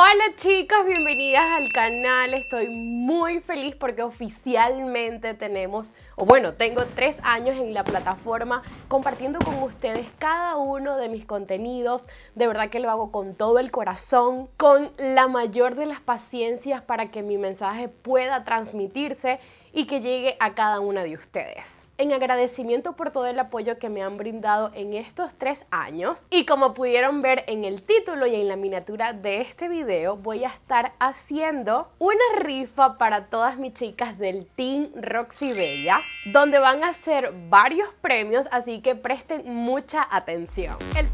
Hola chicos! bienvenidas al canal. Estoy muy feliz porque oficialmente tenemos, o bueno, tengo tres años en la plataforma compartiendo con ustedes cada uno de mis contenidos. De verdad que lo hago con todo el corazón, con la mayor de las paciencias para que mi mensaje pueda transmitirse y que llegue a cada una de ustedes en agradecimiento por todo el apoyo que me han brindado en estos tres años. Y como pudieron ver en el título y en la miniatura de este video, voy a estar haciendo una rifa para todas mis chicas del Team Roxy Bella, donde van a ser varios premios, así que presten mucha atención. El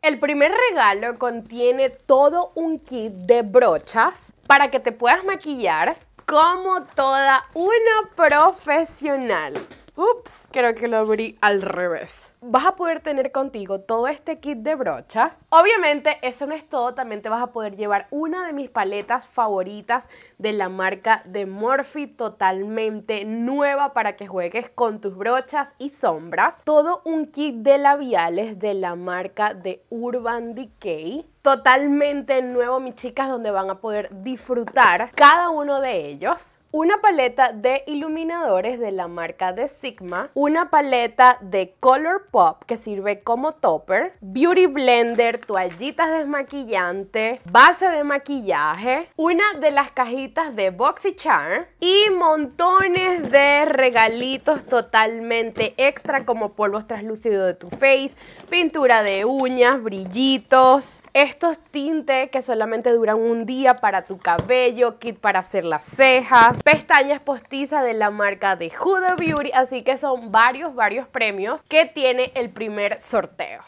el primer regalo contiene todo un kit de brochas para que te puedas maquillar como toda una profesional. Ups, creo que lo abrí al revés. Vas a poder tener contigo todo este kit de brochas. Obviamente eso no es todo, también te vas a poder llevar una de mis paletas favoritas de la marca de Morphe, totalmente nueva para que juegues con tus brochas y sombras. Todo un kit de labiales de la marca de Urban Decay totalmente nuevo, mis chicas, donde van a poder disfrutar cada uno de ellos una paleta de iluminadores de la marca de Sigma, una paleta de Color Pop que sirve como topper, Beauty Blender, toallitas desmaquillantes, base de maquillaje, una de las cajitas de BoxyCharm y montones de regalitos totalmente extra como polvos translúcidos de tu face, pintura de uñas, brillitos, estos tintes que solamente duran un día para tu cabello, kit para hacer las cejas, pestañas postizas de la marca de Huda Beauty, así que son varios, varios premios que tiene el primer sorteo.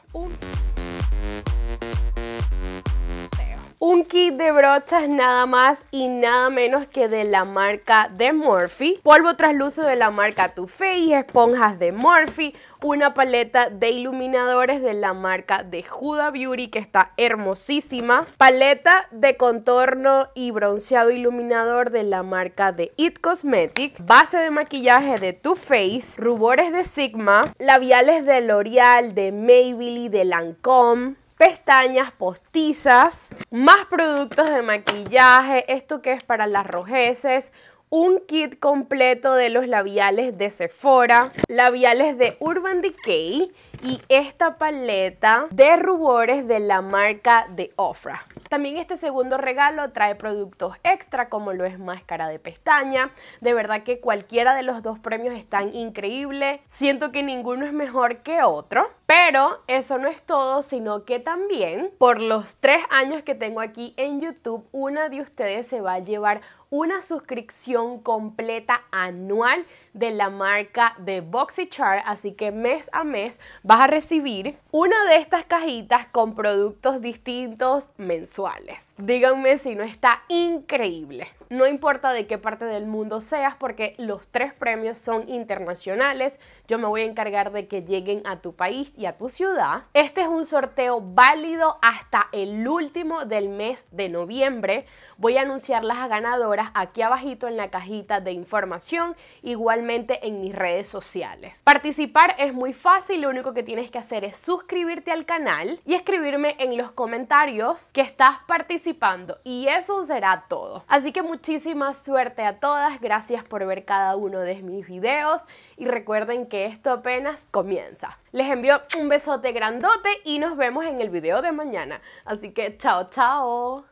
un kit de brochas nada más y nada menos que de la marca de Morphe, polvo traslúcido de la marca Too Faced, esponjas de Morphe, una paleta de iluminadores de la marca de Huda Beauty que está hermosísima, paleta de contorno y bronceado iluminador de la marca de It Cosmetic, base de maquillaje de Too Faced, rubores de Sigma, labiales de L'Oreal, de Maybelline, de Lancôme, pestañas postizas, más productos de maquillaje, esto que es para las rojeces, un kit completo de los labiales de Sephora, labiales de Urban Decay y esta paleta de rubores de la marca de Ofra. También este segundo regalo trae productos extra como lo es máscara de pestaña. De verdad que cualquiera de los dos premios están increíble. Siento que ninguno es mejor que otro. Pero eso no es todo, sino que también por los tres años que tengo aquí en YouTube, una de ustedes se va a llevar una suscripción completa anual de la marca de BoxyChart así que mes a mes vas a recibir una de estas cajitas con productos distintos mensuales Díganme si no está increíble no importa de qué parte del mundo seas, porque los tres premios son internacionales. Yo me voy a encargar de que lleguen a tu país y a tu ciudad. Este es un sorteo válido hasta el último del mes de noviembre. Voy a anunciar las ganadoras aquí abajito en la cajita de información, igualmente en mis redes sociales. Participar es muy fácil, lo único que tienes que hacer es suscribirte al canal y escribirme en los comentarios que estás participando. Y eso será todo. Así que muchísima suerte a todas, gracias por ver cada uno de mis videos y recuerden que esto apenas comienza. Les envío un besote grandote y nos vemos en el video de mañana. Así que chao, chao.